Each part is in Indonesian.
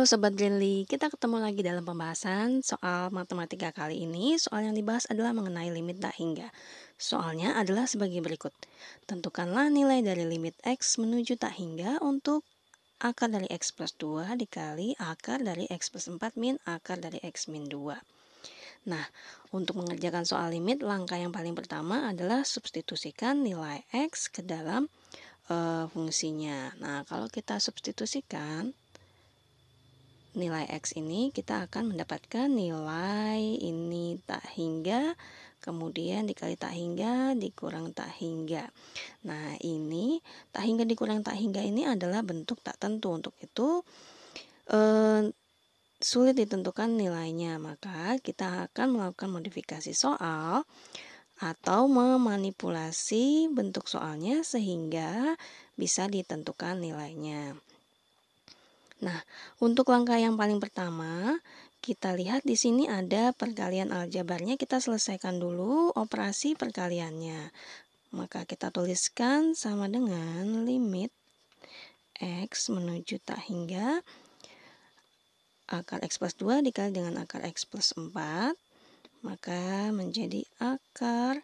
Halo Sobat Greenly, kita ketemu lagi dalam pembahasan soal matematika kali ini. Soal yang dibahas adalah mengenai limit tak hingga. Soalnya adalah sebagai berikut. Tentukanlah nilai dari limit X menuju tak hingga untuk akar dari X plus 2 dikali akar dari X plus 4 min akar dari X min 2. Nah, untuk mengerjakan soal limit, langkah yang paling pertama adalah substitusikan nilai X ke dalam uh, fungsinya. Nah, kalau kita substitusikan, nilai X ini kita akan mendapatkan nilai ini tak hingga kemudian dikali tak hingga dikurang tak hingga nah ini tak hingga dikurang tak hingga ini adalah bentuk tak tentu untuk itu eh, sulit ditentukan nilainya maka kita akan melakukan modifikasi soal atau memanipulasi bentuk soalnya sehingga bisa ditentukan nilainya Nah, untuk langkah yang paling pertama, kita lihat di sini ada perkalian aljabarnya, kita selesaikan dulu operasi perkaliannya. Maka kita tuliskan sama dengan limit X menuju tak hingga akar X plus 2 dikali dengan akar X plus 4, maka menjadi akar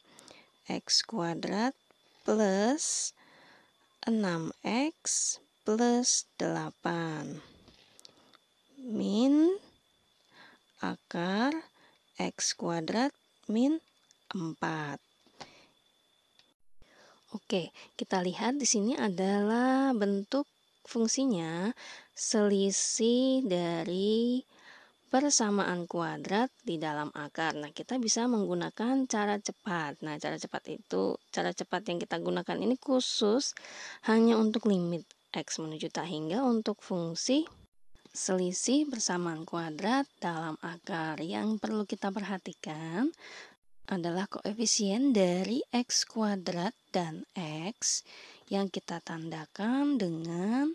X kuadrat plus 6X plus 8 min akar x kuadrat min 4 Oke, kita lihat di sini adalah bentuk fungsinya selisih dari persamaan kuadrat di dalam akar. Nah, kita bisa menggunakan cara cepat. Nah, cara cepat itu, cara cepat yang kita gunakan ini khusus hanya untuk limit X menuju tak hingga untuk fungsi selisih persamaan kuadrat dalam akar. Yang perlu kita perhatikan adalah koefisien dari X kuadrat dan X yang kita tandakan dengan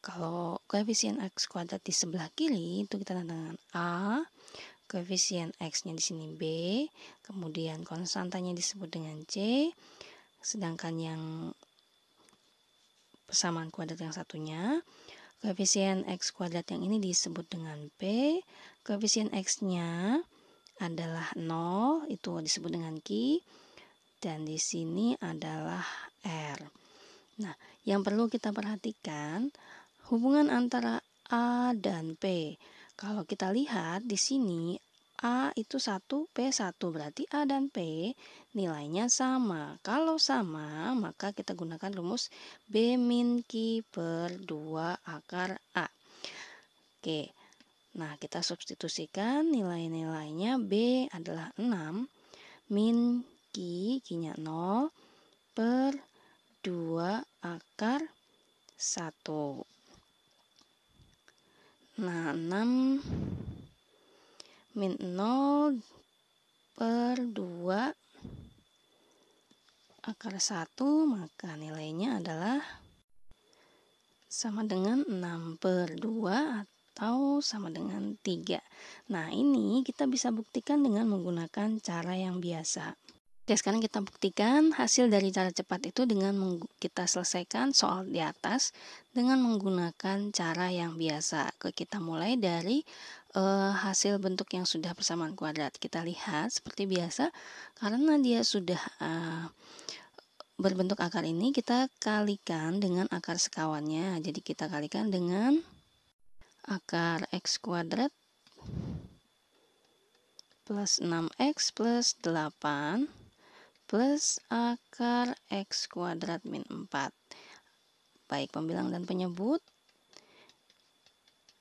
kalau koefisien X kuadrat di sebelah kiri itu kita tandakan A, koefisien X-nya di sini B, kemudian konstantanya disebut dengan C, sedangkan yang persamaan kuadrat yang satunya. Koefisien x kuadrat yang ini disebut dengan P. Koefisien x-nya adalah 0, itu disebut dengan Q. Dan di sini adalah R. Nah, yang perlu kita perhatikan hubungan antara A dan P. Kalau kita lihat di sini A itu 1, P1 berarti A dan P nilainya sama. Kalau sama, maka kita gunakan rumus B min Q per 2 akar A. Oke, nah kita substitusikan nilai-nilainya B adalah 6 min Q, Q-nya 0 per 2 akar 1. Nah, 6 min 0 per 2 akar 1 maka nilainya adalah sama dengan 6 per 2 atau sama dengan 3 nah ini kita bisa buktikan dengan menggunakan cara yang biasa Oke, sekarang kita buktikan hasil dari cara cepat itu dengan kita selesaikan soal di atas dengan menggunakan cara yang biasa. Oke, kita mulai dari uh, hasil bentuk yang sudah persamaan kuadrat. Kita lihat seperti biasa, karena dia sudah uh, berbentuk akar ini, kita kalikan dengan akar sekawannya. Jadi kita kalikan dengan akar x kuadrat plus 6x plus 8 plus akar x kuadrat min 4. Baik pembilang dan penyebut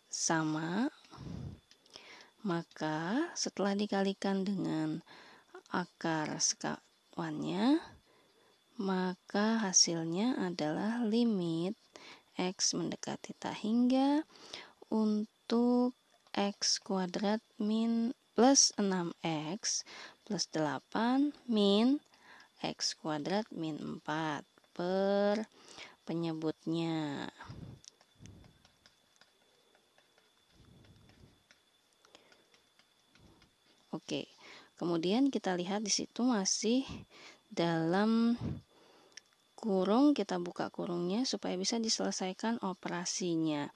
sama maka setelah dikalikan dengan akar sekawannya, maka hasilnya adalah limit X mendekati tak hingga untuk X kuadrat min plus 6X plus 8 min X kuadrat min 4 per penyebutnya. Oke. Kemudian kita lihat di situ masih dalam kurung kita buka kurungnya supaya bisa diselesaikan operasinya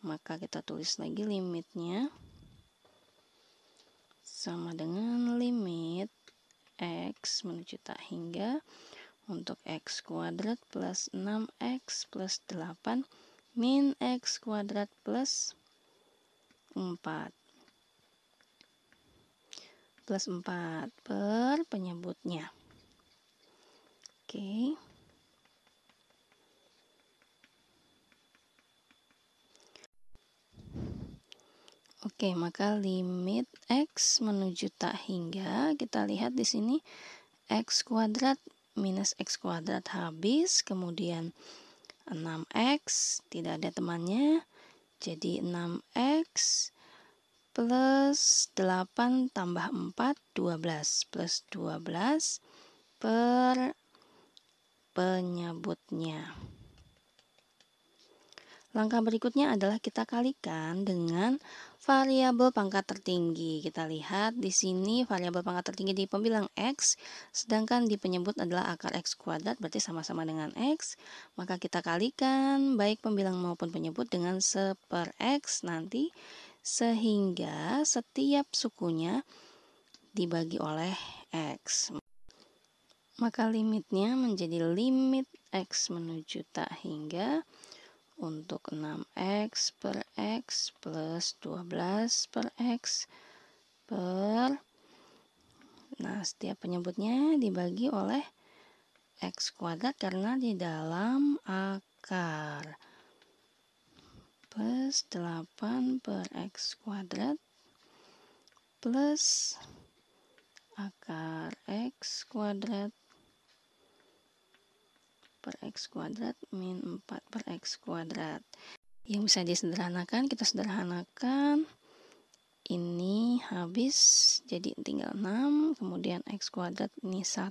maka kita tulis lagi limitnya sama dengan limit x menuju tak hingga untuk x kuadrat plus 6x plus 8 min x kuadrat plus 4 plus 4 per penyebutnya. Oke. Oke, maka limit x menuju tak hingga kita lihat di sini x kuadrat minus x kuadrat habis, kemudian 6x tidak ada temannya. Jadi 6x plus 8 tambah 4, 12 plus 12 per penyebutnya. Langkah berikutnya adalah kita kalikan dengan variabel pangkat tertinggi. Kita lihat di sini variabel pangkat tertinggi di pembilang x, sedangkan di penyebut adalah akar x kuadrat, berarti sama-sama dengan x. Maka kita kalikan baik pembilang maupun penyebut dengan seper x nanti sehingga setiap sukunya dibagi oleh X. Maka limitnya menjadi limit X menuju tak hingga untuk 6X per X plus 12 per X per Nah, setiap penyebutnya dibagi oleh X kuadrat karena di dalam akar minus 8 per X kuadrat plus akar X kuadrat per X kuadrat min 4 per X kuadrat yang bisa disederhanakan kita sederhanakan ini habis jadi tinggal 6 kemudian X kuadrat ini 1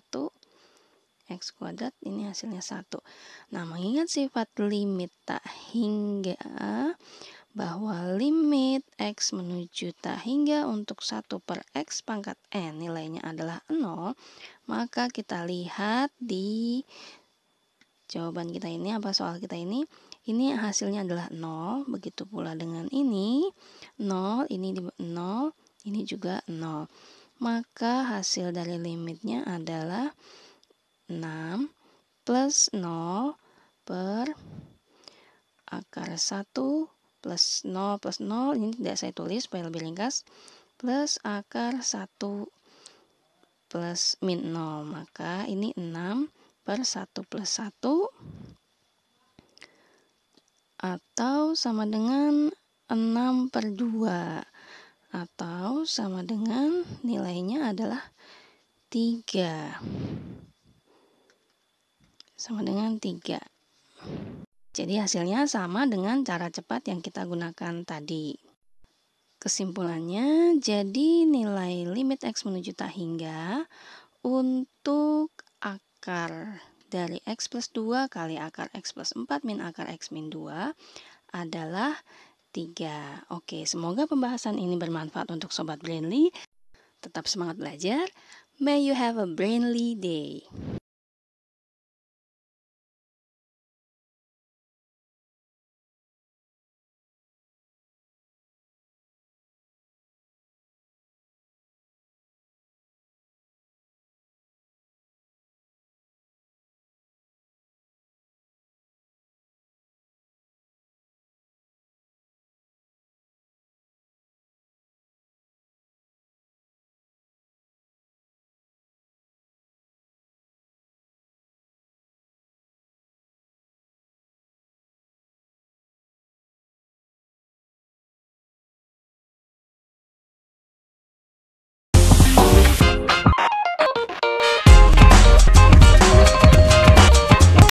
X kuadrat ini hasilnya satu. nah mengingat sifat limit tak hingga bahwa limit X menuju tak hingga untuk satu per X pangkat N nilainya adalah 0 maka kita lihat di jawaban kita ini apa soal kita ini ini hasilnya adalah 0 begitu pula dengan ini 0 ini di 0 ini juga 0 maka hasil dari limitnya adalah 6 plus 0 per akar 1 plus 0 plus 0 ini tidak saya tulis supaya lebih ringkas plus akar 1 plus min 0 maka ini 6 per 1 plus 1 atau sama dengan 6 per 2 atau sama dengan nilainya adalah 3 sama dengan 3. Jadi hasilnya sama dengan cara cepat yang kita gunakan tadi. Kesimpulannya, jadi nilai limit X menuju tak hingga untuk akar dari X plus 2 kali akar X plus 4 min akar X min 2 adalah 3. Oke, semoga pembahasan ini bermanfaat untuk Sobat Brainly. Tetap semangat belajar. May you have a brainly day.